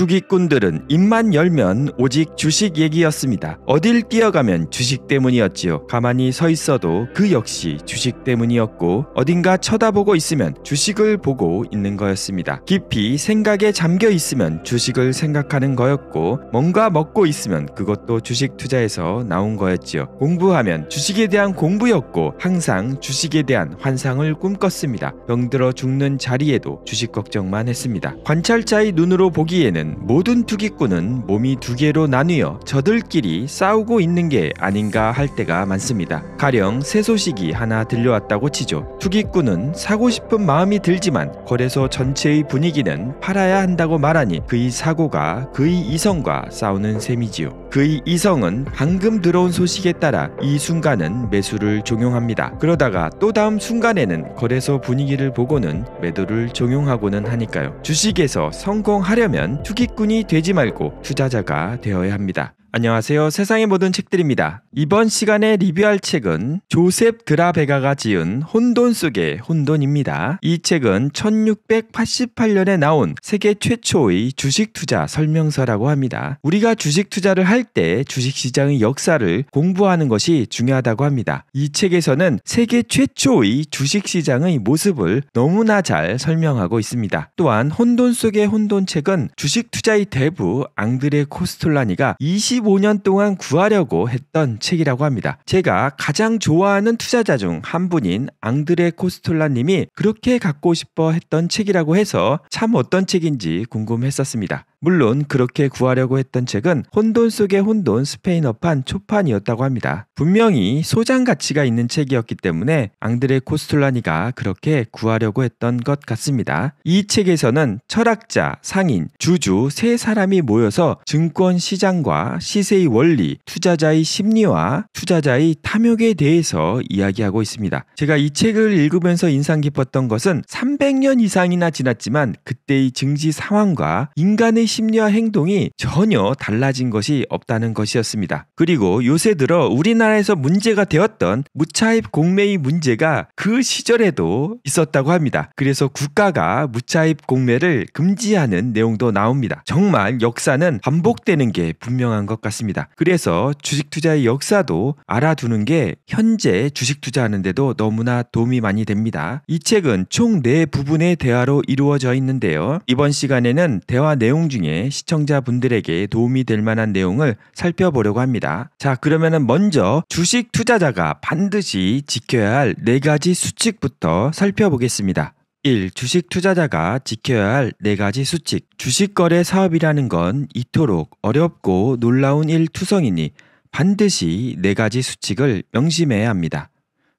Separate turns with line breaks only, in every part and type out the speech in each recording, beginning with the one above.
투기꾼들은 입만 열면 오직 주식 얘기였습니다. 어딜 뛰어가면 주식 때문이었지요. 가만히 서 있어도 그 역시 주식 때문이었고 어딘가 쳐다보고 있으면 주식을 보고 있는 거였습니다. 깊이 생각에 잠겨 있으면 주식을 생각하는 거였고 뭔가 먹고 있으면 그것도 주식 투자에서 나온 거였지요. 공부하면 주식에 대한 공부였고 항상 주식에 대한 환상을 꿈꿨습니다. 병들어 죽는 자리에도 주식 걱정만 했습니다. 관찰자의 눈으로 보기에는 모든 투기꾼은 몸이 두 개로 나뉘어 저들끼리 싸우고 있는 게 아닌가 할 때가 많습니다. 가령 새 소식이 하나 들려왔다고 치죠. 투기꾼은 사고 싶은 마음이 들지만 거래소 전체의 분위기는 팔아야 한다고 말하니 그의 사고가 그의 이성과 싸우는 셈이지요. 그의 이성은 방금 들어온 소식에 따라 이 순간은 매수를 종용합니다. 그러다가 또 다음 순간에는 거래소 분위기를 보고는 매도를 종용하고는 하니까요. 주식에서 성공하려면 투기꾼이 되지 말고 투자자가 되어야 합니다. 안녕하세요. 세상의 모든 책들입니다. 이번 시간에 리뷰할 책은 조셉 드라베가가 지은 혼돈 속의 혼돈입니다. 이 책은 1688년에 나온 세계 최초의 주식 투자 설명서라고 합니다. 우리가 주식 투자를 할 때 주식 시장의 역사를 공부하는 것이 중요하다고 합니다. 이 책에서는 세계 최초의 주식 시장의 모습을 너무나 잘 설명하고 있습니다. 또한 혼돈 속의 혼돈 책은 주식 투자의 대부 앙드레 코스톨라니가 20 25년 동안 구하려고 했던 책이라고 합니다. 제가 가장 좋아하는 투자자 중 한 분인 앙드레 코스톨라 님이 그렇게 갖고 싶어 했던 책이라고 해서 참 어떤 책인지 궁금했었습니다. 물론 그렇게 구하려고 했던 책은 혼돈 속의 혼돈 스페인어판 초판이었다고 합니다. 분명히 소장 가치가 있는 책이었기 때문에 앙드레 코스툴라니가 그렇게 구하려고 했던 것 같습니다. 이 책에서는 철학자, 상인, 주주 세 사람이 모여서 증권 시장과 시세의 원리, 투자자의 심리와 투자자의 탐욕에 대해서 이야기하고 있습니다. 제가 이 책을 읽으면서 인상 깊었던 것은 300년 이상이나 지났지만 그때의 증시 상황과 인간의 심리와 행동이 전혀 달라진 것이 없다는 것이었습니다. 그리고 요새 들어 우리나라에서 문제가 되었던 무차입 공매의 문제가 그 시절에도 있었다고 합니다. 그래서 국가가 무차입 공매를 금지하는 내용도 나옵니다. 정말 역사는 반복되는 게 분명한 것 같습니다. 그래서 주식 투자의 역사도 알아두는 게 현재 주식 투자하는데도 너무나 도움이 많이 됩니다. 이 책은 총 네부분의 대화로 이루어져 있는데요. 이번 시간에는 대화 내용 중 중에 시청자분들에게 도움이 될 만한 내용을 살펴보려고 합니다. 자, 그러면 먼저 주식 투자자가 반드시 지켜야 할4 가지 수칙부터 살펴보겠습니다. 1. 주식 투자자가 지켜야 할4 가지 수칙. 주식 거래 사업이라는 건 이토록 어렵고 놀라운 일 투성이니 반드시 4 가지 수칙을 명심해야 합니다.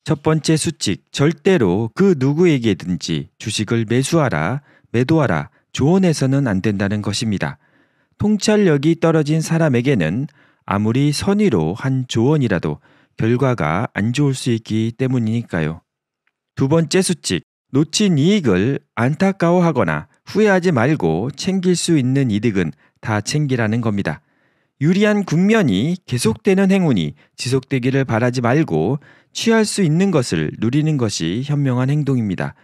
첫 번째 수칙. 절대로 그 누구에게든지 주식을 매수하라, 매도하라, 조언해서는 안 된다는 것입니다. 통찰력이 떨어진 사람에게는 아무리 선의로 한 조언이라도 결과가 안 좋을 수 있기 때문이니까요. 두 번째 수칙, 놓친 이익을 안타까워하거나 후회하지 말고 챙길 수 있는 이득은 다 챙기라는 겁니다. 유리한 국면이 계속되는 행운이 지속되기를 바라지 말고 취할 수 있는 것을 누리는 것이 현명한 행동입니다.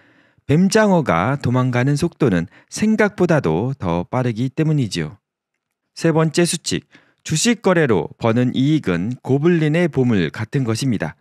뱀장어가 도망가는 속도는 생각보다도 더 빠르기 때문이지요. 세 번째 수칙, 주식 거래로 버는 이익은 고블린의 보물 같은 것입니다.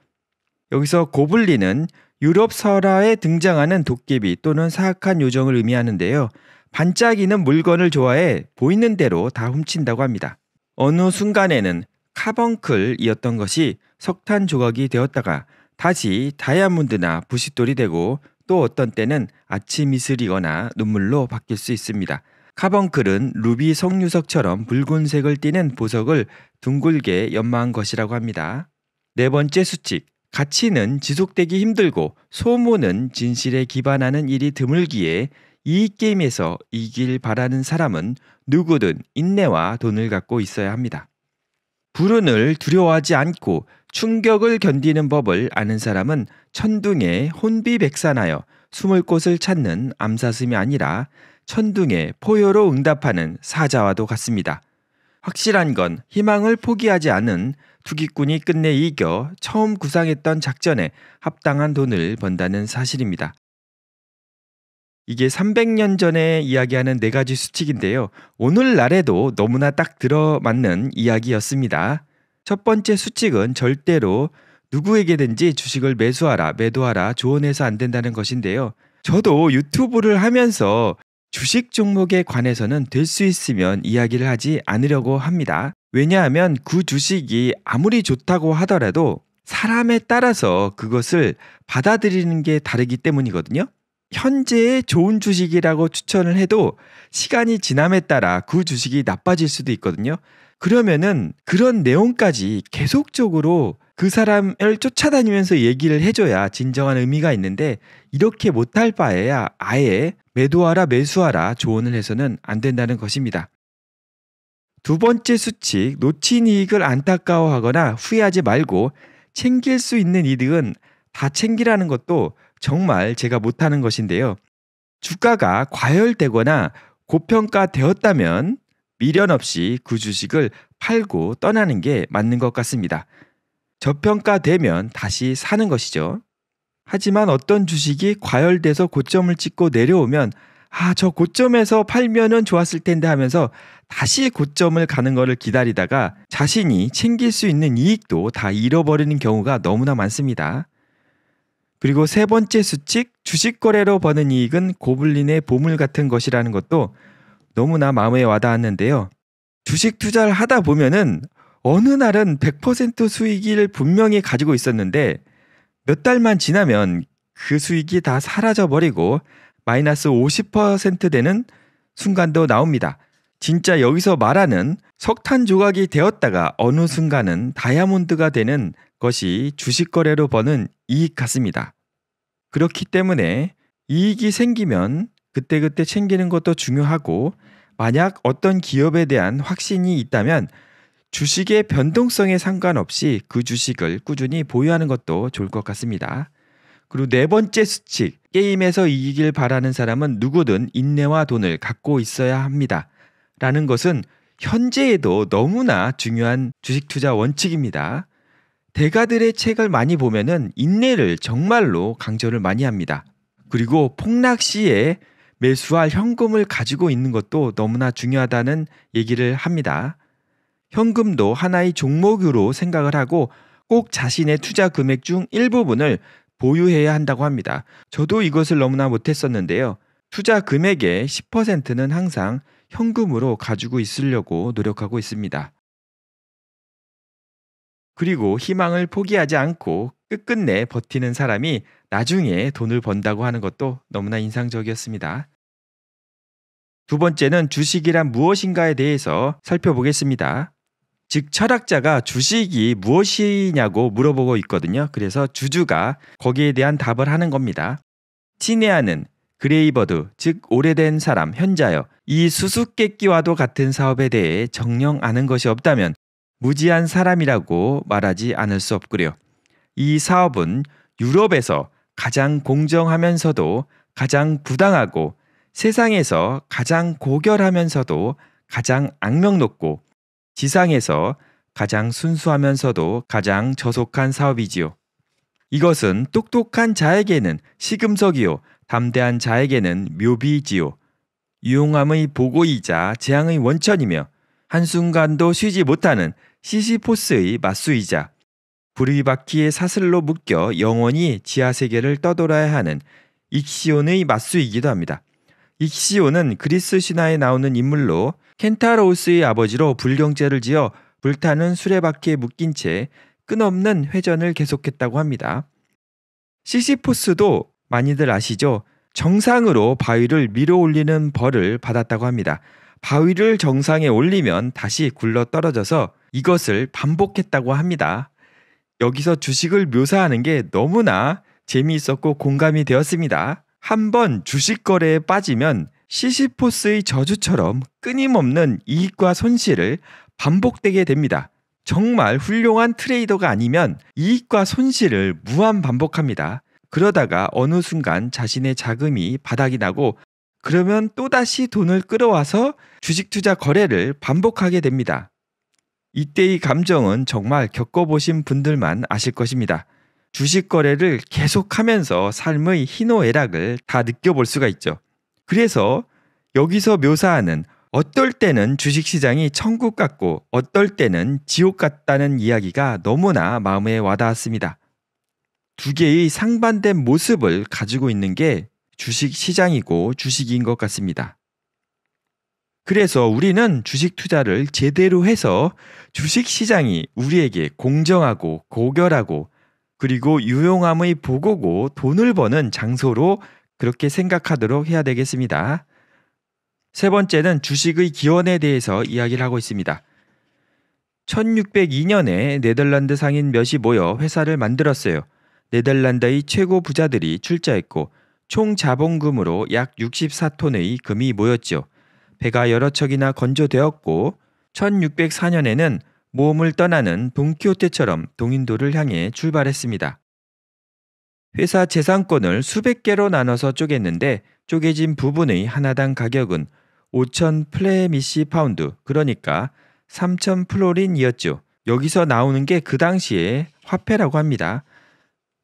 여기서 고블린은 유럽 설화에 등장하는 도깨비 또는 사악한 요정을 의미하는데요. 반짝이는 물건을 좋아해 보이는 대로 다 훔친다고 합니다. 어느 순간에는 카번클이었던 것이 석탄 조각이 되었다가 다시 다이아몬드나 부싯돌이 되고 또 어떤 때는 아침 이슬이거나 눈물로 바뀔 수 있습니다. 카본클은 루비 석류석처럼 붉은색을 띠는 보석을 둥글게 연마한 것이라고 합니다. 네 번째 수칙. 가치는 지속되기 힘들고 소문은 진실에 기반하는 일이 드물기에 이 게임에서 이길 바라는 사람은 누구든 인내와 돈을 갖고 있어야 합니다. 불운을 두려워하지 않고 충격을 견디는 법을 아는 사람은 천둥에 혼비백산하여 숨을 곳을 찾는 암사슴이 아니라 천둥에 포효로 응답하는 사자와도 같습니다. 확실한 건 희망을 포기하지 않은 투기꾼이 끝내 이겨 처음 구상했던 작전에 합당한 돈을 번다는 사실입니다. 이게 300년 전에 이야기하는 네 가지 수칙인데요. 오늘날에도 너무나 딱 들어맞는 이야기였습니다. 첫 번째 수칙은 절대로 누구에게든지 주식을 매수하라, 매도하라 조언해서 안 된다는 것인데요. 저도 유튜브를 하면서 주식 종목에 관해서는 될 수 있으면 이야기를 하지 않으려고 합니다. 왜냐하면 그 주식이 아무리 좋다고 하더라도 사람에 따라서 그것을 받아들이는 게 다르기 때문이거든요. 현재의 좋은 주식이라고 추천을 해도 시간이 지남에 따라 그 주식이 나빠질 수도 있거든요. 그러면은 그런 내용까지 계속적으로 그 사람을 쫓아다니면서 얘기를 해줘야 진정한 의미가 있는데 이렇게 못할 바에야 아예 매도하라 매수하라 조언을 해서는 안 된다는 것입니다. 두 번째 수칙, 놓친 이익을 안타까워하거나 후회하지 말고 챙길 수 있는 이득은 다 챙기라는 것도 정말 제가 못하는 것인데요. 주가가 과열되거나 고평가되었다면 미련 없이 그 주식을 팔고 떠나는 게 맞는 것 같습니다. 저평가되면 다시 사는 것이죠. 하지만 어떤 주식이 과열돼서 고점을 찍고 내려오면 아, 저 고점에서 팔면은 좋았을 텐데 하면서 다시 고점을 가는 것을 기다리다가 자신이 챙길 수 있는 이익도 다 잃어버리는 경우가 너무나 많습니다. 그리고 세 번째 수칙, 주식 거래로 버는 이익은 고블린의 보물 같은 것이라는 것도 너무나 마음에 와닿았는데요. 주식 투자를 하다 보면은 어느 날은 100% 수익을 분명히 가지고 있었는데 몇 달만 지나면 그 수익이 다 사라져 버리고 마이너스 50% 되는 순간도 나옵니다. 진짜 여기서 말하는 석탄 조각이 되었다가 어느 순간은 다이아몬드가 되는 것이 주식 거래로 버는 이익 같습니다. 그렇기 때문에 이익이 생기면 그때그때 챙기는 것도 중요하고 만약 어떤 기업에 대한 확신이 있다면 주식의 변동성에 상관없이 그 주식을 꾸준히 보유하는 것도 좋을 것 같습니다. 그리고 네 번째 수칙, 게임에서 이기길 바라는 사람은 누구든 인내와 돈을 갖고 있어야 합니다. 라는 것은 현재에도 너무나 중요한 주식 투자 원칙입니다. 대가들의 책을 많이 보면은 인내를 정말로 강조를 많이 합니다. 그리고 폭락 시에 매수와 현금을 가지고 있는 것도 너무나 중요하다는 얘기를 합니다. 현금도 하나의 종목으로 생각을 하고 꼭 자신의 투자 금액 중 일부분을 보유해야 한다고 합니다. 저도 이것을 너무나 못했었는데요. 투자 금액의 10%는 항상 현금으로 가지고 있으려고 노력하고 있습니다. 그리고 희망을 포기하지 않고 끝끝내 버티는 사람이 나중에 돈을 번다고 하는 것도 너무나 인상적이었습니다. 두 번째는 주식이란 무엇인가에 대해서 살펴보겠습니다. 즉 철학자가 주식이 무엇이냐고 물어보고 있거든요. 그래서 주주가 거기에 대한 답을 하는 겁니다. 친애하는 그레이버드, 즉 오래된 사람, 현자여 이 수수께끼와도 같은 사업에 대해 정령 아는 것이 없다면 무지한 사람이라고 말하지 않을 수 없구려. 이 사업은 유럽에서 가장 공정하면서도 가장 부당하고 세상에서 가장 고결하면서도 가장 악명 높고 지상에서 가장 순수하면서도 가장 저속한 사업이지요. 이것은 똑똑한 자에게는 시금석이요, 담대한 자에게는 묘비이지요. 유용함의 보고이자 재앙의 원천이며 한순간도 쉬지 못하는 시시포스의 맞수이자 부리바퀴의 사슬로 묶여 영원히 지하세계를 떠돌아야 하는 익시온의 맞수이기도 합니다. 익시온은 그리스 신화에 나오는 인물로 켄타로우스의 아버지로 불경제를 지어 불타는 수레바퀴에 묶인 채 끝없는 회전을 계속했다고 합니다. 시시포스도 많이들 아시죠? 정상으로 바위를 밀어 올리는 벌을 받았다고 합니다. 바위를 정상에 올리면 다시 굴러 떨어져서 이것을 반복했다고 합니다. 여기서 주식을 묘사하는 게 너무나 재미있었고 공감이 되었습니다. 한번 주식 거래에 빠지면 시시포스의 저주처럼 끊임없는 이익과 손실을 반복되게 됩니다. 정말 훌륭한 트레이더가 아니면 이익과 손실을 무한 반복합니다. 그러다가 어느 순간 자신의 자금이 바닥이 나고 그러면 또다시 돈을 끌어와서 주식 투자 거래를 반복하게 됩니다. 이때의 감정은 정말 겪어보신 분들만 아실 것입니다. 주식 거래를 계속하면서 삶의 희노애락을 다 느껴볼 수가 있죠. 그래서 여기서 묘사하는 어떨 때는 주식시장이 천국 같고 어떨 때는 지옥 같다는 이야기가 너무나 마음에 와닿았습니다. 두 개의 상반된 모습을 가지고 있는 게 주식시장이고 주식인 것 같습니다. 그래서 우리는 주식 투자를 제대로 해서 주식 시장이 우리에게 공정하고 고결하고 그리고 유용함의 보고고 돈을 버는 장소로 그렇게 생각하도록 해야 되겠습니다. 세 번째는 주식의 기원에 대해서 이야기를 하고 있습니다. 1602년에 네덜란드 상인 몇이 모여 회사를 만들었어요. 네덜란드의 최고 부자들이 출자했고 총 자본금으로 약 64톤의 금이 모였죠. 배가 여러 척이나 건조되었고 1604년에는 모험을 떠나는 돈키호테처럼 동인도를 향해 출발했습니다. 회사 재산권을 수백 개로 나눠서 쪼갰는데 쪼개진 부분의 하나당 가격은 5천 플레미시 파운드, 그러니까 3천 플로린이었죠. 여기서 나오는 게 그 당시의 화폐라고 합니다.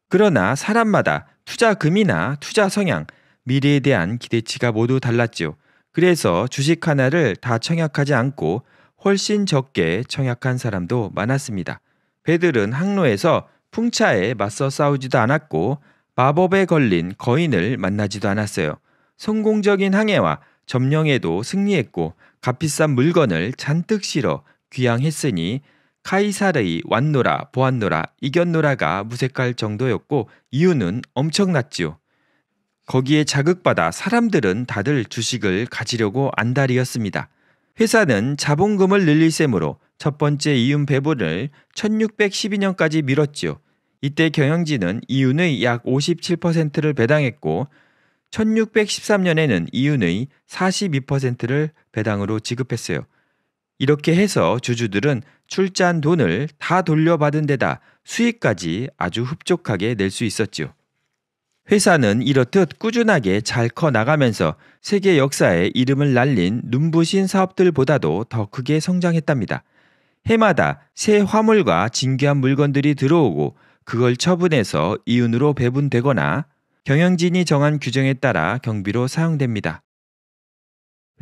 그러나 사람마다 투자금이나 투자 성향, 미래에 대한 기대치가 모두 달랐지요. 그래서 주식 하나를 다 청약하지 않고 훨씬 적게 청약한 사람도 많았습니다. 배들은 항로에서 풍차에 맞서 싸우지도 않았고 마법에 걸린 거인을 만나지도 않았어요. 성공적인 항해와 점령에도 승리했고 값비싼 물건을 잔뜩 실어 귀향했으니 카이사르의 완노라, 보안노라, 이겼노라가 무색할 정도였고 이유는 엄청났지요. 거기에 자극받아 사람들은 다들 주식을 가지려고 안달이었습니다. 회사는 자본금을 늘릴 셈으로 첫 번째 이윤 배분을 1612년까지 미뤘지요. 이때 경영진은 이윤의 약 57%를 배당했고 1613년에는 이윤의 42%를 배당으로 지급했어요. 이렇게 해서 주주들은 출자한 돈을 다 돌려받은 데다 수익까지 아주 흡족하게 낼 수 있었지요. 회사는 이렇듯 꾸준하게 잘 커 나가면서 세계 역사에 이름을 날린 눈부신 사업들보다도 더 크게 성장했답니다. 해마다 새 화물과 진귀한 물건들이 들어오고 그걸 처분해서 이윤으로 배분되거나 경영진이 정한 규정에 따라 경비로 사용됩니다.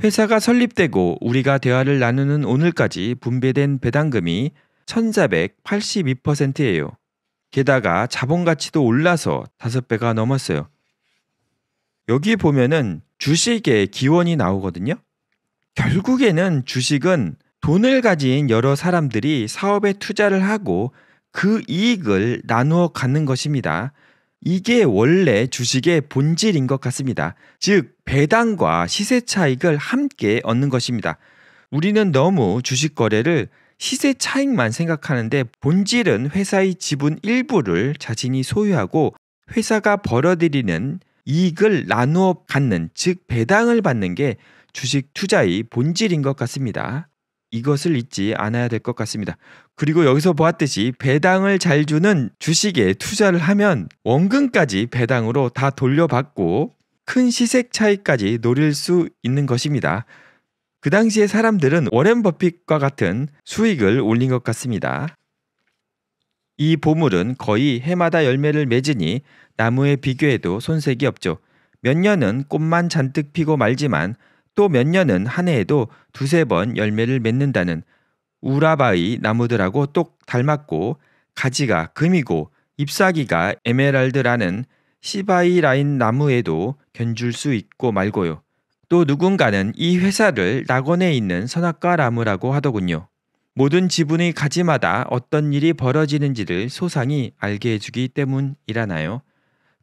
회사가 설립되고 우리가 대화를 나누는 오늘까지 분배된 배당금이 1482%예요. 게다가 자본 가치도 올라서 5배가 넘었어요. 여기 보면은 주식의 기원이 나오거든요. 결국에는 주식은 돈을 가진 여러 사람들이 사업에 투자를 하고 그 이익을 나누어 갖는 것입니다. 이게 원래 주식의 본질인 것 같습니다. 즉, 배당과 시세 차익을 함께 얻는 것입니다. 우리는 너무 주식 거래를 시세 차익만 생각하는데 본질은 회사의 지분 일부를 자신이 소유하고 회사가 벌어들이는 이익을 나누어 갖는 즉 배당을 받는 게 주식 투자의 본질인 것 같습니다. 이것을 잊지 않아야 될 것 같습니다. 그리고 여기서 보았듯이 배당을 잘 주는 주식에 투자를 하면 원금까지 배당으로 다 돌려받고 큰 시세 차익까지 노릴 수 있는 것입니다. 그 당시에 사람들은 워렌 버핏과 같은 수익을 올린 것 같습니다. 이 보물은 거의 해마다 열매를 맺으니 나무에 비교해도 손색이 없죠. 몇 년은 꽃만 잔뜩 피고 말지만 또 몇 년은 한 해에도 두세 번 열매를 맺는다는 우라바이 나무들하고 똑 닮았고 가지가 금이고 잎사귀가 에메랄드라는 시바이 라인 나무에도 견줄 수 있고 말고요. 또 누군가는 이 회사를 낙원에 있는 선악과 라무라고 하더군요. 모든 지분의 가지마다 어떤 일이 벌어지는지를 소상히 알게 해주기 때문이라나요?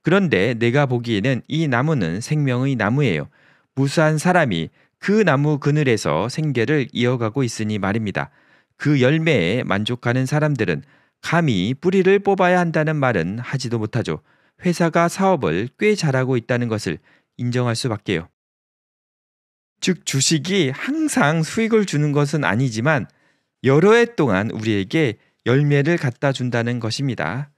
그런데 내가 보기에는 이 나무는 생명의 나무예요. 무수한 사람이 그 나무 그늘에서 생계를 이어가고 있으니 말입니다. 그 열매에 만족하는 사람들은 감히 뿌리를 뽑아야 한다는 말은 하지도 못하죠. 회사가 사업을 꽤 잘하고 있다는 것을 인정할 수밖에요. 즉 주식이 항상 수익을 주는 것은 아니지만 여러 해 동안 우리에게 열매를 갖다 준다는 것입니다.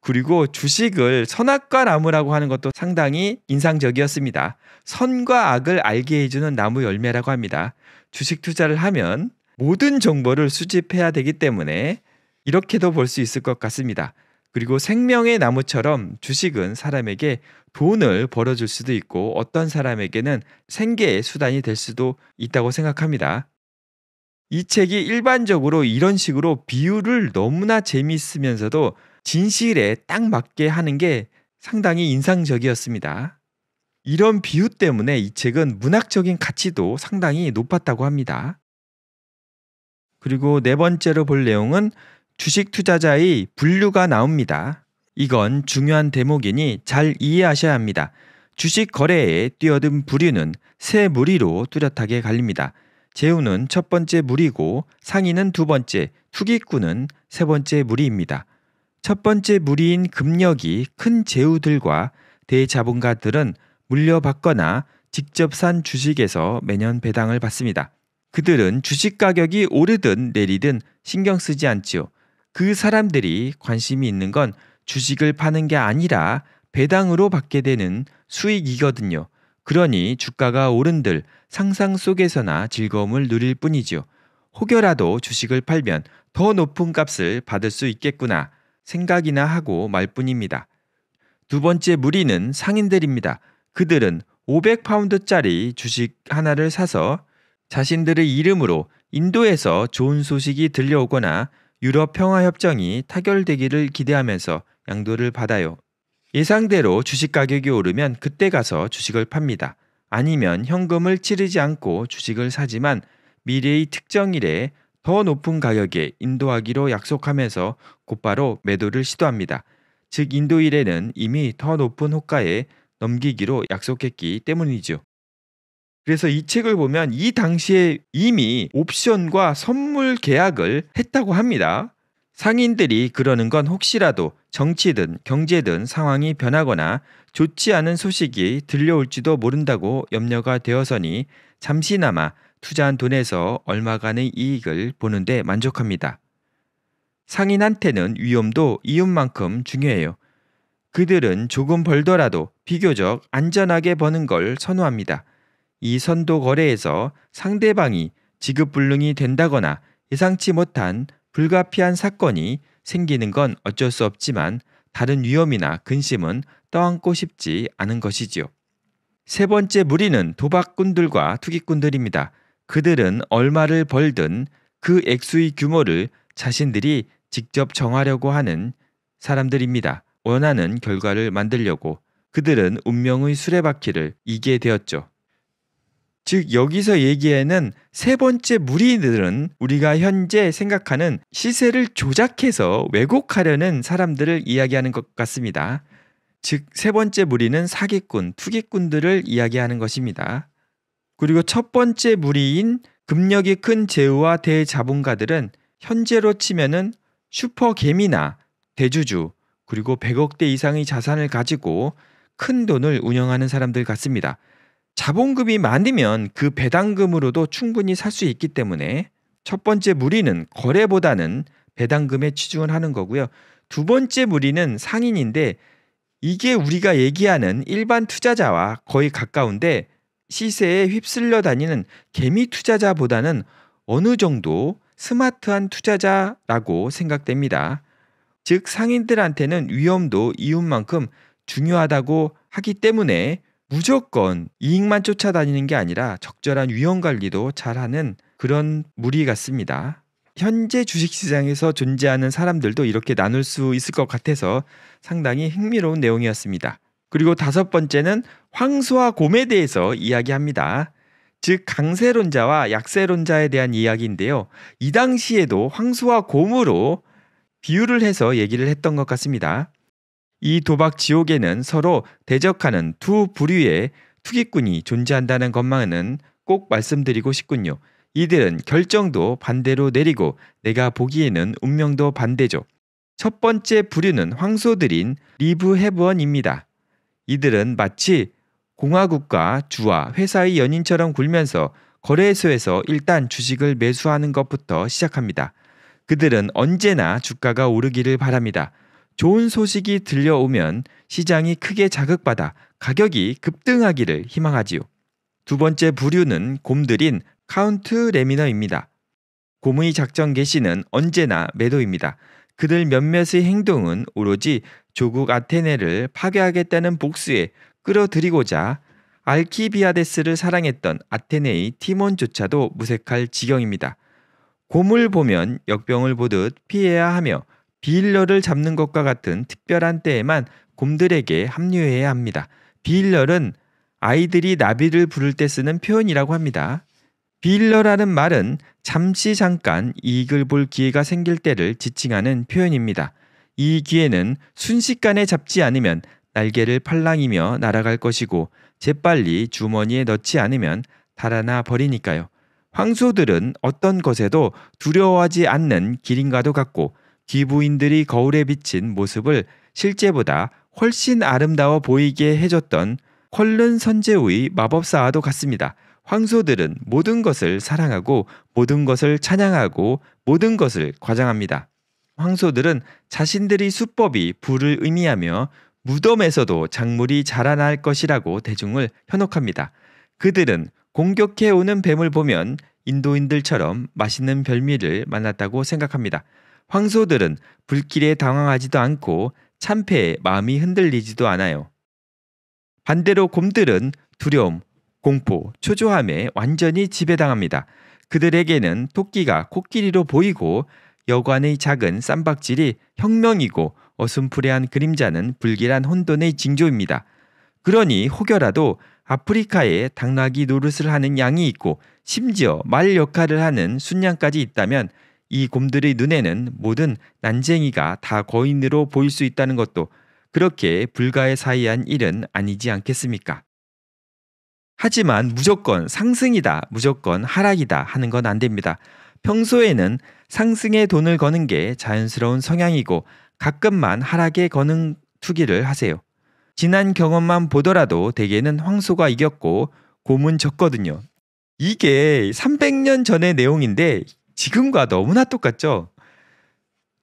그리고 주식을 선악과 나무라고 하는 것도 상당히 인상적이었습니다. 선과 악을 알게 해주는 나무 열매라고 합니다. 주식 투자를 하면 모든 정보를 수집해야 되기 때문에 이렇게도 볼 수 있을 것 같습니다. 그리고 생명의 나무처럼 주식은 사람에게 돈을 벌어줄 수도 있고 어떤 사람에게는 생계의 수단이 될 수도 있다고 생각합니다. 이 책이 일반적으로 이런 식으로 비유를 너무나 재미있으면서도 진실에 딱 맞게 하는 게 상당히 인상적이었습니다. 이런 비유 때문에 이 책은 문학적인 가치도 상당히 높았다고 합니다. 그리고 네 번째로 볼 내용은 주식 투자자의 분류가 나옵니다. 이건 중요한 대목이니 잘 이해하셔야 합니다. 주식 거래에 뛰어든 부류는 세 무리로 뚜렷하게 갈립니다. 재우는 첫 번째 무리고 상인은 두 번째, 투기꾼은 세 번째 무리입니다. 첫 번째 무리인 금력이 큰 재우들과 대자본가들은 물려받거나 직접 산 주식에서 매년 배당을 받습니다. 그들은 주식 가격이 오르든 내리든 신경 쓰지 않지요. 그 사람들이 관심이 있는 건 주식을 파는 게 아니라 배당으로 받게 되는 수익이거든요. 그러니 주가가 오른들 상상 속에서나 즐거움을 누릴 뿐이지요. 혹여라도 주식을 팔면 더 높은 값을 받을 수 있겠구나 생각이나 하고 말뿐입니다. 두 번째 무리는 상인들입니다. 그들은 500파운드짜리 주식 하나를 사서 자신들의 이름으로 인도에서 좋은 소식이 들려오거나 유럽 평화협정이 타결되기를 기대하면서 양도를 받아요. 예상대로 주식 가격이 오르면 그때 가서 주식을 팝니다. 아니면 현금을 치르지 않고 주식을 사지만 미래의 특정일에 더 높은 가격에 인도하기로 약속하면서 곧바로 매도를 시도합니다. 즉 인도일에는 이미 더 높은 호가에 넘기기로 약속했기 때문이죠. 그래서 이 책을 보면 이 당시에 이미 옵션과 선물 계약을 했다고 합니다. 상인들이 그러는 건 혹시라도 정치든 경제든 상황이 변하거나 좋지 않은 소식이 들려올지도 모른다고 염려가 되어서니 잠시나마 투자한 돈에서 얼마간의 이익을 보는데 만족합니다. 상인한테는 위험도 이윤만큼 중요해요. 그들은 조금 벌더라도 비교적 안전하게 버는 걸 선호합니다. 이 선도 거래에서 상대방이 지급불능이 된다거나 예상치 못한 불가피한 사건이 생기는 건 어쩔 수 없지만 다른 위험이나 근심은 떠안고 싶지 않은 것이지요. 세 번째 무리는 도박꾼들과 투기꾼들입니다. 그들은 얼마를 벌든 그 액수의 규모를 자신들이 직접 정하려고 하는 사람들입니다. 원하는 결과를 만들려고 그들은 운명의 수레바퀴를 이게 되었죠. 즉 여기서 얘기에는 세 번째 무리들은 우리가 현재 생각하는 시세를 조작해서 왜곡하려는 사람들을 이야기하는 것 같습니다. 즉 세 번째 무리는 사기꾼, 투기꾼들을 이야기하는 것입니다. 그리고 첫 번째 무리인 금력이 큰 재우와 대자본가들은 현재로 치면은 슈퍼 개미나 대주주 그리고 100억대 이상의 자산을 가지고 큰 돈을 운영하는 사람들 같습니다. 자본금이 많으면 그 배당금으로도 충분히 살 수 있기 때문에 첫 번째 무리는 거래보다는 배당금에 치중을 하는 거고요. 두 번째 무리는 상인인데 이게 우리가 얘기하는 일반 투자자와 거의 가까운데 시세에 휩쓸려 다니는 개미 투자자보다는 어느 정도 스마트한 투자자라고 생각됩니다. 즉 상인들한테는 위험도 이웃만큼 중요하다고 하기 때문에 무조건 이익만 쫓아다니는 게 아니라 적절한 위험 관리도 잘하는 그런 무리 같습니다. 현재 주식시장에서 존재하는 사람들도 이렇게 나눌 수 있을 것 같아서 상당히 흥미로운 내용이었습니다. 그리고 다섯 번째는 황소와 곰에 대해서 이야기합니다. 즉 강세론자와 약세론자에 대한 이야기인데요. 이 당시에도 황소와 곰으로 비유를 해서 얘기를 했던 것 같습니다. 이 도박 지옥에는 서로 대적하는 두 부류의 투기꾼이 존재한다는 것만은 꼭 말씀드리고 싶군요. 이들은 결정도 반대로 내리고 내가 보기에는 운명도 반대죠. 첫 번째 부류는 황소들인 리브 헤브원입니다. 이들은 마치 공화국과 주와 회사의 연인처럼 굴면서 거래소에서 일단 주식을 매수하는 것부터 시작합니다. 그들은 언제나 주가가 오르기를 바랍니다. 좋은 소식이 들려오면 시장이 크게 자극받아 가격이 급등하기를 희망하지요. 두 번째 부류는 곰들인 카운트 레미너입니다. 곰의 작전 개시는 언제나 매도입니다. 그들 몇몇의 행동은 오로지 조국 아테네를 파괴하겠다는 복수에 끌어들이고자 알키비아데스를 사랑했던 아테네의 팀원조차도 무색할 지경입니다. 곰을 보면 역병을 보듯 피해야 하며 비일열을 잡는 것과 같은 특별한 때에만 곰들에게 합류해야 합니다. 비일열은 아이들이 나비를 부를 때 쓰는 표현이라고 합니다. 비일러라는 말은 잠시 잠깐 이익을 볼 기회가 생길 때를 지칭하는 표현입니다. 이 기회는 순식간에 잡지 않으면 날개를 팔랑이며 날아갈 것이고 재빨리 주머니에 넣지 않으면 달아나 버리니까요. 황소들은 어떤 것에도 두려워하지 않는 기린과도 같고 기부인들이 거울에 비친 모습을 실제보다 훨씬 아름다워 보이게 해줬던 헐른 선제우의 마법사와도 같습니다. 황소들은 모든 것을 사랑하고 모든 것을 찬양하고 모든 것을 과장합니다. 황소들은 자신들이 수법이 불을 의미하며 무덤에서도 작물이 자라날 것이라고 대중을 현혹합니다. 그들은 공격해 오는 뱀을 보면 인도인들처럼 맛있는 별미를 만났다고 생각합니다. 황소들은 불길에 당황하지도 않고 참패에 마음이 흔들리지도 않아요. 반대로 곰들은 두려움, 공포, 초조함에 완전히 지배당합니다. 그들에게는 토끼가 코끼리로 보이고 여관의 작은 쌈박질이 혁명이고 어슴푸레한 그림자는 불길한 혼돈의 징조입니다. 그러니 혹여라도 아프리카에 당나귀 노릇을 하는 양이 있고 심지어 말 역할을 하는 순양까지 있다면 이 곰들의 눈에는 모든 난쟁이가 다 거인으로 보일 수 있다는 것도 그렇게 불가에 사이한 일은 아니지 않겠습니까? 하지만 무조건 상승이다, 무조건 하락이다 하는 건 안 됩니다. 평소에는 상승에 돈을 거는 게 자연스러운 성향이고 가끔만 하락에 거는 투기를 하세요. 지난 경험만 보더라도 대개는 황소가 이겼고 곰은 졌거든요. 이게 300년 전의 내용인데 지금과 너무나 똑같죠.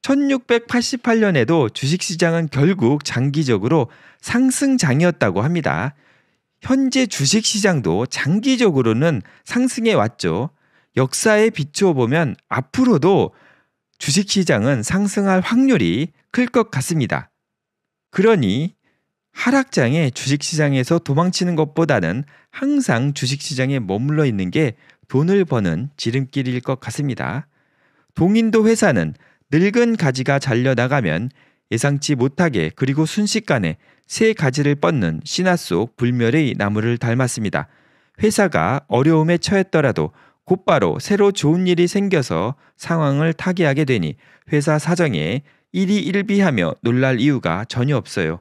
1688년에도 주식시장은 결국 장기적으로 상승장이었다고 합니다. 현재 주식시장도 장기적으로는 상승해 왔죠. 역사에 비추어 보면 앞으로도 주식시장은 상승할 확률이 클 것 같습니다. 그러니 하락장에 주식시장에서 도망치는 것보다는 항상 주식시장에 머물러 있는 게 돈을 버는 지름길일 것 같습니다. 동인도 회사는 늙은 가지가 잘려나가면 예상치 못하게 그리고 순식간에 새 가지를 뻗는 신화 속 불멸의 나무를 닮았습니다. 회사가 어려움에 처했더라도 곧바로 새로 좋은 일이 생겨서 상황을 타개하게 되니 회사 사정에 일희일비하며 놀랄 이유가 전혀 없어요.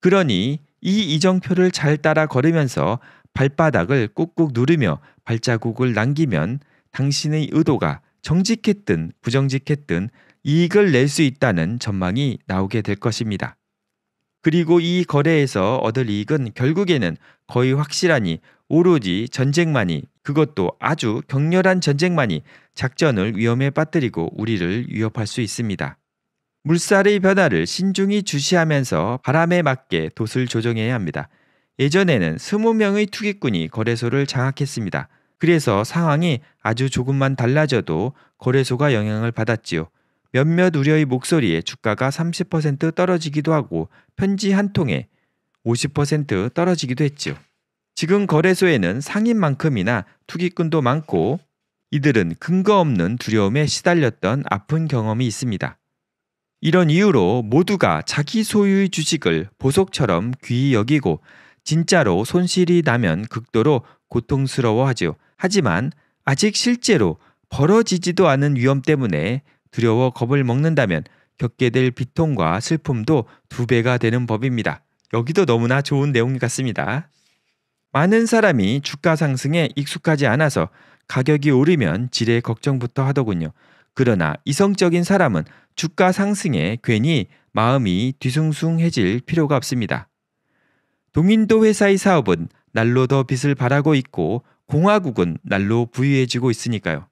그러니 이 이정표를 잘 따라 걸으면서 발바닥을 꾹꾹 누르며 발자국을 남기면 당신의 의도가 정직했든 부정직했든 이익을 낼 수 있다는 전망이 나오게 될 것입니다. 그리고 이 거래에서 얻을 이익은 결국에는 거의 확실하니 오로지 전쟁만이 그것도 아주 격렬한 전쟁만이 작전을 위험에 빠뜨리고 우리를 위협할 수 있습니다. 물살의 변화를 신중히 주시하면서 바람에 맞게 돛을 조정해야 합니다. 예전에는 20명의 투기꾼이 거래소를 장악했습니다. 그래서 상황이 아주 조금만 달라져도 거래소가 영향을 받았지요. 몇몇 우려의 목소리에 주가가 30% 떨어지기도 하고 편지 한 통에 50% 떨어지기도 했지요. 지금 거래소에는 상인만큼이나 투기꾼도 많고 이들은 근거 없는 두려움에 시달렸던 아픈 경험이 있습니다. 이런 이유로 모두가 자기 소유의 주식을 보석처럼 귀히 여기고 진짜로 손실이 나면 극도로 고통스러워하죠 하지만 아직 실제로 벌어지지도 않은 위험 때문에 두려워 겁을 먹는다면 겪게 될 비통과 슬픔도 두 배가 되는 법입니다. 여기도 너무나 좋은 내용 같습니다. 많은 사람이 주가 상승에 익숙하지 않아서 가격이 오르면 지레 걱정부터 하더군요. 그러나 이성적인 사람은 주가 상승에 괜히 마음이 뒤숭숭해질 필요가 없습니다. 농인도 회사의 사업은 날로 더 빛을 발하고 있고 공화국은 날로 부유해지고 있으니까요.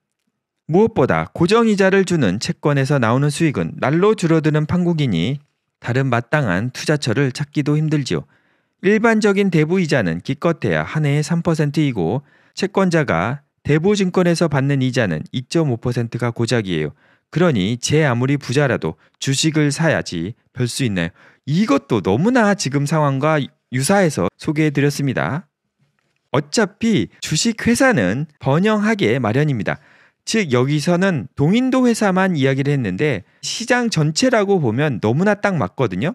무엇보다 고정이자를 주는 채권에서 나오는 수익은 날로 줄어드는 판국이니 다른 마땅한 투자처를 찾기도 힘들지요. 일반적인 대부이자는 기껏해야 한 해에 3%이고 채권자가 대부증권에서 받는 이자는 2.5%가 고작이에요. 그러니 제 아무리 부자라도 주식을 사야지 별 수 있나요? 이것도 너무나 지금 상황과 유사해서 소개해드렸습니다. 어차피 주식회사는 번영하게 마련입니다. 즉 여기서는 동인도 회사만 이야기를 했는데 시장 전체라고 보면 너무나 딱 맞거든요.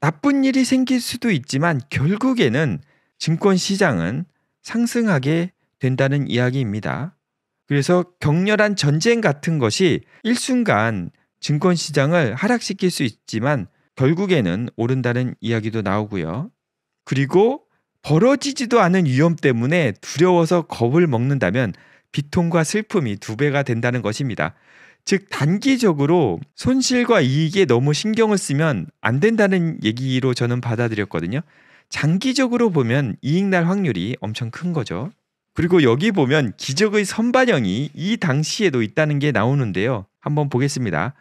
나쁜 일이 생길 수도 있지만 결국에는 증권 시장은 상승하게 된다는 이야기입니다. 그래서 격렬한 전쟁 같은 것이 일순간 증권 시장을 하락시킬 수 있지만 결국에는 오른다는 이야기도 나오고요. 그리고 벌어지지도 않은 위험 때문에 두려워서 겁을 먹는다면 비통과 슬픔이 두 배가 된다는 것입니다. 즉 단기적으로 손실과 이익에 너무 신경을 쓰면 안 된다는 얘기로 저는 받아들였거든요. 장기적으로 보면 이익 날 확률이 엄청 큰 거죠. 그리고 여기 보면 기적의 선반영이 이 당시에도 있다는 게 나오는데요. 한번 보겠습니다.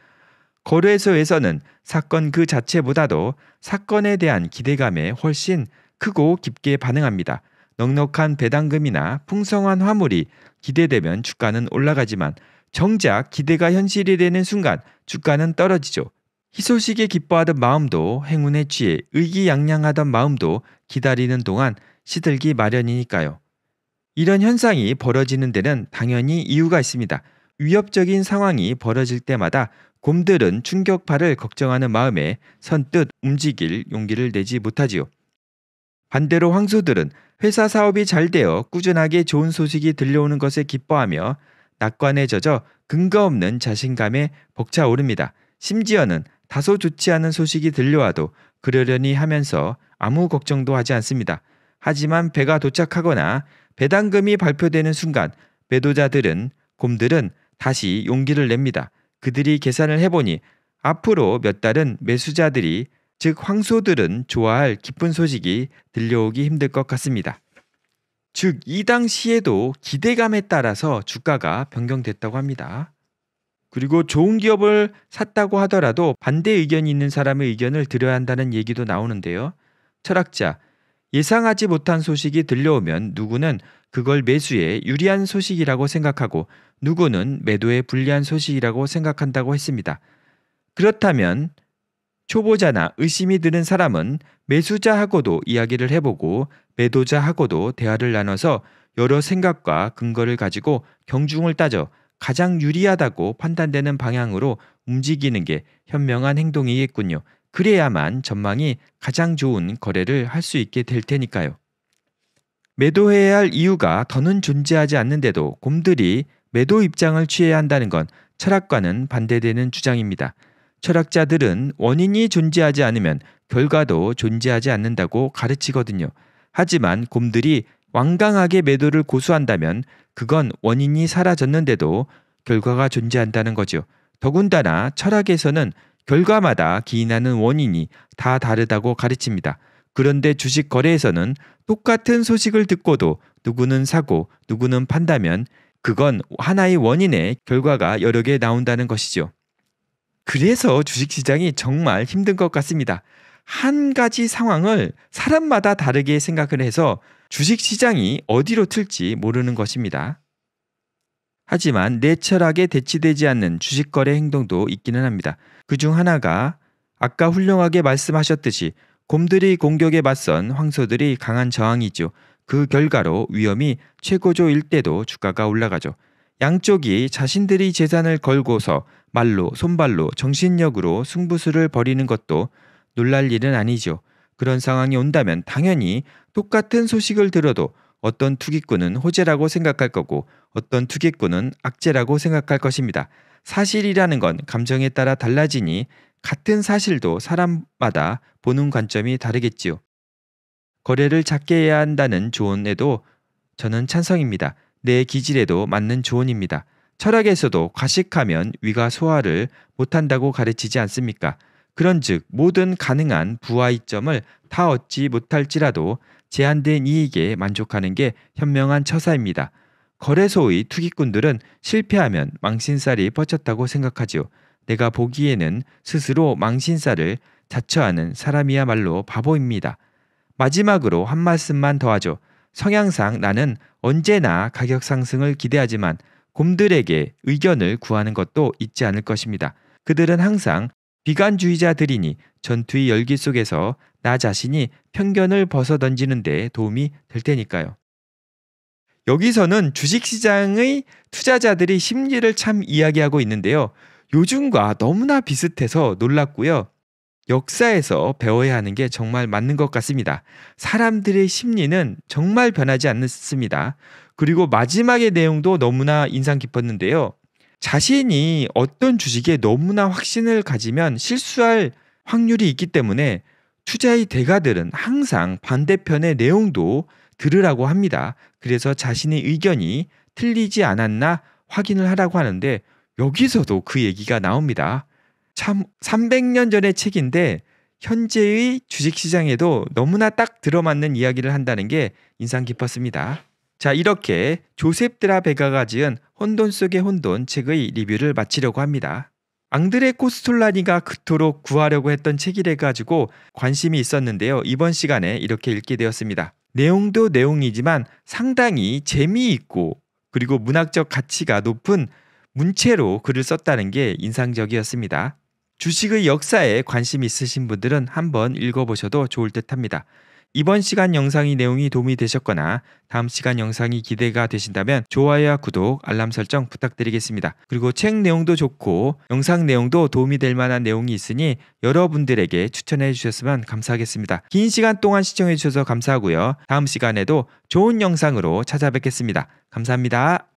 거래소에서는 사건 그 자체보다도 사건에 대한 기대감에 훨씬 크고 깊게 반응합니다. 넉넉한 배당금이나 풍성한 화물이 기대되면 주가는 올라가지만 정작 기대가 현실이 되는 순간 주가는 떨어지죠. 희소식에 기뻐하던 마음도 행운에 취해 의기양양하던 마음도 기다리는 동안 시들기 마련이니까요. 이런 현상이 벌어지는 데는 당연히 이유가 있습니다. 위협적인 상황이 벌어질 때마다 곰들은 충격파를 걱정하는 마음에 선뜻 움직일 용기를 내지 못하지요. 반대로 황소들은 회사 사업이 잘 되어 꾸준하게 좋은 소식이 들려오는 것에 기뻐하며 낙관에 젖어 근거 없는 자신감에 벅차오릅니다. 심지어는 다소 좋지 않은 소식이 들려와도 그러려니 하면서 아무 걱정도 하지 않습니다. 하지만 배가 도착하거나 배당금이 발표되는 순간 매도자들은 곰들은 다시 용기를 냅니다. 그들이 계산을 해보니 앞으로 몇 달은 매수자들이 즉 황소들은 좋아할 기쁜 소식이 들려오기 힘들 것 같습니다. 즉 이 당시에도 기대감에 따라서 주가가 변경됐다고 합니다. 그리고 좋은 기업을 샀다고 하더라도 반대 의견이 있는 사람의 의견을 들어야 한다는 얘기도 나오는데요. 철학자 예상하지 못한 소식이 들려오면 누구는 그걸 매수에 유리한 소식이라고 생각하고 누구는 매도에 불리한 소식이라고 생각한다고 했습니다. 그렇다면 초보자나 의심이 드는 사람은 매수자하고도 이야기를 해보고 매도자하고도 대화를 나눠서 여러 생각과 근거를 가지고 경중을 따져 가장 유리하다고 판단되는 방향으로 움직이는 게 현명한 행동이겠군요. 그래야만 전망이 가장 좋은 거래를 할 수 있게 될 테니까요. 매도해야 할 이유가 더는 존재하지 않는데도 곰들이 매도 입장을 취해야 한다는 건 철학과는 반대되는 주장입니다. 철학자들은 원인이 존재하지 않으면 결과도 존재하지 않는다고 가르치거든요. 하지만 곰들이 완강하게 매도를 고수한다면 그건 원인이 사라졌는데도 결과가 존재한다는 거죠. 더군다나 철학에서는 결과마다 기인하는 원인이 다 다르다고 가르칩니다. 그런데 주식 거래에서는 똑같은 소식을 듣고도 누구는 사고 누구는 판다면 그건 하나의 원인의 결과가 여러 개 나온다는 것이죠. 그래서 주식시장이 정말 힘든 것 같습니다. 한 가지 상황을 사람마다 다르게 생각을 해서 주식시장이 어디로 틀지 모르는 것입니다. 하지만 내 철학에 대치되지 않는 주식 거래 행동도 있기는 합니다. 그 중 하나가 아까 훌륭하게 말씀하셨듯이 곰들이 공격에 맞선 황소들이 강한 저항이죠. 그 결과로 위험이 최고조일 때도 주가가 올라가죠. 양쪽이 자신들이 재산을 걸고서 말로, 손발로, 정신력으로 승부수를 벌이는 것도 놀랄 일은 아니죠. 그런 상황이 온다면 당연히 똑같은 소식을 들어도 어떤 투기꾼은 호재라고 생각할 거고 어떤 투기꾼은 악재라고 생각할 것입니다. 사실이라는 건 감정에 따라 달라지니 같은 사실도 사람마다 보는 관점이 다르겠지요. 거래를 작게 해야 한다는 조언에도 저는 찬성입니다. 내 기질에도 맞는 조언입니다. 철학에서도 과식하면 위가 소화를 못한다고 가르치지 않습니까? 그런즉 모든 가능한 부하 이점을 다 얻지 못할지라도 제한된 이익에 만족하는 게 현명한 처사입니다. 거래소의 투기꾼들은 실패하면 망신살이 뻗쳤다고 생각하지요. 내가 보기에는 스스로 망신살을 자처하는 사람이야말로 바보입니다. 마지막으로 한 말씀만 더하죠. 성향상 나는 언제나 가격 상승을 기대하지만 곰들에게 의견을 구하는 것도 잊지 않을 것입니다. 그들은 항상 비관주의자들이니 전투의 열기 속에서 나 자신이 편견을 벗어던지는 데 도움이 될 테니까요. 여기서는 주식시장의 투자자들이 심리를 참 이야기하고 있는데요. 요즘과 너무나 비슷해서 놀랐고요. 역사에서 배워야 하는 게 정말 맞는 것 같습니다. 사람들의 심리는 정말 변하지 않습니다. 그리고 마지막의 내용도 너무나 인상 깊었는데요. 자신이 어떤 주식에 너무나 확신을 가지면 실수할 확률이 있기 때문에 투자의 대가들은 항상 반대편의 내용도 들으라고 합니다. 그래서 자신의 의견이 틀리지 않았나 확인을 하라고 하는데 여기서도 그 얘기가 나옵니다. 참 300년 전의 책인데 현재의 주식시장에도 너무나 딱 들어맞는 이야기를 한다는 게 인상 깊었습니다. 자, 이렇게 조셉 드라베가가 지은 혼돈 속의 혼돈 책의 리뷰를 마치려고 합니다. 앙드레 코스톨라니가 그토록 구하려고 했던 책이래 가지고 관심이 있었는데요. 이번 시간에 이렇게 읽게 되었습니다. 내용도 내용이지만 상당히 재미있고 그리고 문학적 가치가 높은 문체로 글을 썼다는 게 인상적이었습니다. 주식의 역사에 관심 있으신 분들은 한번 읽어보셔도 좋을 듯 합니다. 이번 시간 영상이 내용이 도움이 되셨거나 다음 시간 영상이 기대가 되신다면 좋아요와 구독, 알람 설정 부탁드리겠습니다. 그리고 책 내용도 좋고 영상 내용도 도움이 될 만한 내용이 있으니 여러분들에게 추천해 주셨으면 감사하겠습니다. 긴 시간 동안 시청해 주셔서 감사하고요. 다음 시간에도 좋은 영상으로 찾아뵙겠습니다. 감사합니다.